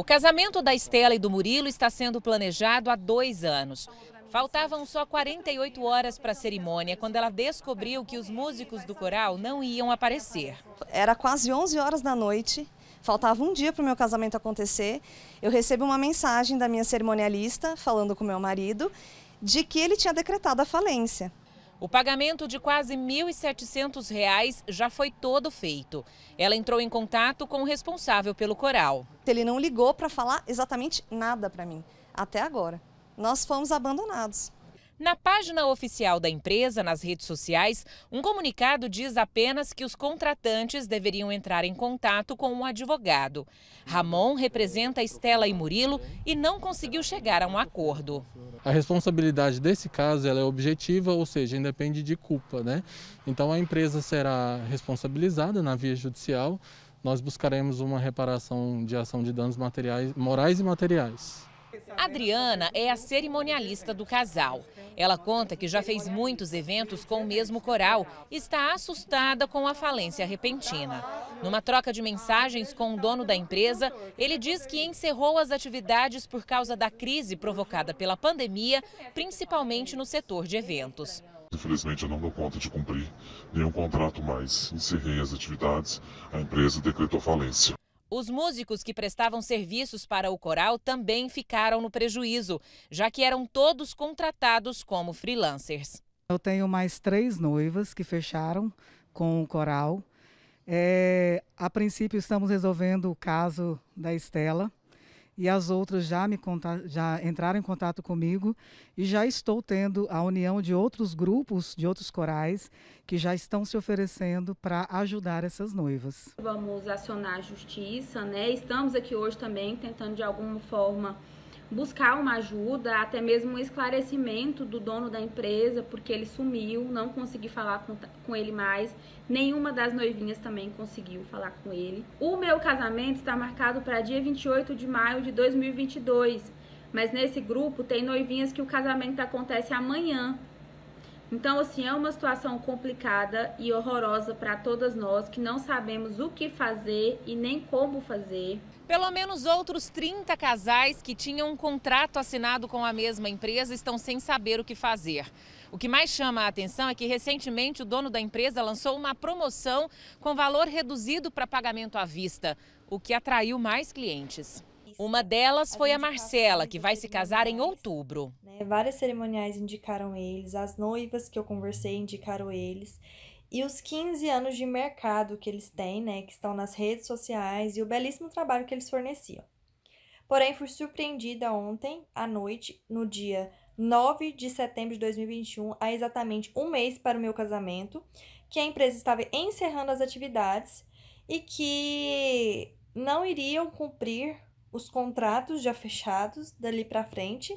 O casamento da Estela e do Murilo está sendo planejado há dois anos. Faltavam só 48 horas para a cerimônia quando ela descobriu que os músicos do coral não iam aparecer. Era quase 11 horas da noite, faltava um dia para o meu casamento acontecer. Eu recebo uma mensagem da minha cerimonialista falando com meu marido de que ele tinha decretado a falência. O pagamento de quase R$ 1.700 já foi todo feito. Ela entrou em contato com o responsável pelo coral. Ele não ligou para falar exatamente nada para mim, até agora. Nós fomos abandonados. Na página oficial da empresa, nas redes sociais, um comunicado diz apenas que os contratantes deveriam entrar em contato com um advogado. Ramon representa Estela e Murilo e não conseguiu chegar a um acordo. A responsabilidade desse caso é objetiva, ou seja, independe de culpa. Né? Então a empresa será responsabilizada na via judicial. Nós buscaremos uma reparação de ação de danos materiais, morais e materiais. Adriana é a cerimonialista do casal. Ela conta que já fez muitos eventos com o mesmo coral e está assustada com a falência repentina. Numa troca de mensagens com o dono da empresa, ele diz que encerrou as atividades por causa da crise provocada pela pandemia, principalmente no setor de eventos. Infelizmente, eu não dou conta de cumprir nenhum contrato mais. Encerrei as atividades, a empresa decretou falência. Os músicos que prestavam serviços para o coral também ficaram no prejuízo, já que eram todos contratados como freelancers. Eu tenho mais três noivas que fecharam com o coral. É, a princípio, estamos resolvendo o caso da Estela e as outras já me já entraram em contato comigo e já estou tendo a união de outros grupos, de outros corais que já estão se oferecendo para ajudar essas noivas. Vamos acionar a justiça, né? Estamos aqui hoje também tentando de alguma forma buscar uma ajuda, até mesmo um esclarecimento do dono da empresa, porque ele sumiu, não consegui falar com, com ele mais. Nenhuma das noivinhas também conseguiu falar com ele. O meu casamento está marcado para dia 28 de maio de 2022, mas nesse grupo tem noivinhas que o casamento acontece amanhã. Então, assim, é uma situação complicada e horrorosa para todas nós que não sabemos o que fazer e nem como fazer. Pelo menos outros 30 casais que tinham um contrato assinado com a mesma empresa estão sem saber o que fazer. O que mais chama a atenção é que recentemente o dono da empresa lançou uma promoção com valor reduzido para pagamento à vista, o que atraiu mais clientes. Uma delas foi a Marcela, que vai se casar em outubro. Né? Várias cerimoniais indicaram eles, as noivas que eu conversei indicaram eles. E os 15 anos de mercado que eles têm, né, que estão nas redes sociais e o belíssimo trabalho que eles forneciam. Porém, fui surpreendida ontem à noite, no dia 9 de setembro de 2021, há exatamente um mês para o meu casamento, que a empresa estava encerrando as atividades e que não iriam cumprir os contratos já fechados dali para frente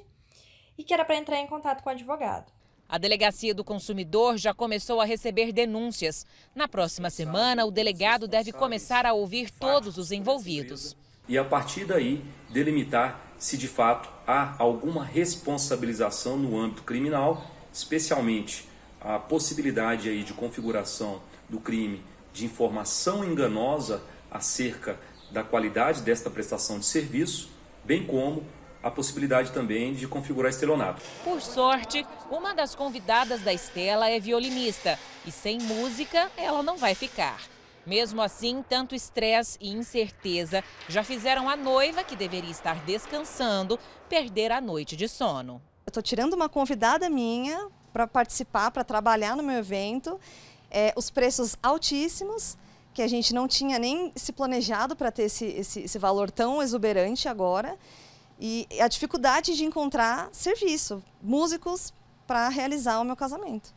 e que era para entrar em contato com o advogado. A Delegacia do Consumidor já começou a receber denúncias. Na próxima semana, o delegado deve começar a ouvir todos os envolvidos. E a partir daí, delimitar se de fato há alguma responsabilização no âmbito criminal, especialmente a possibilidade aí de configuração do crime de informação enganosa acerca da qualidade desta prestação de serviço, bem como a possibilidade também de configurar estelionato. Por sorte, uma das convidadas da Estela é violinista e sem música ela não vai ficar. Mesmo assim, tanto estresse e incerteza já fizeram a noiva, que deveria estar descansando, perder a noite de sono. Eu estou tirando uma convidada minha para participar, para trabalhar no meu evento. É, os preços altíssimos que a gente não tinha nem se planejado para ter esse, esse, esse valor tão exuberante agora. E a dificuldade de encontrar serviço, músicos para realizar o meu casamento.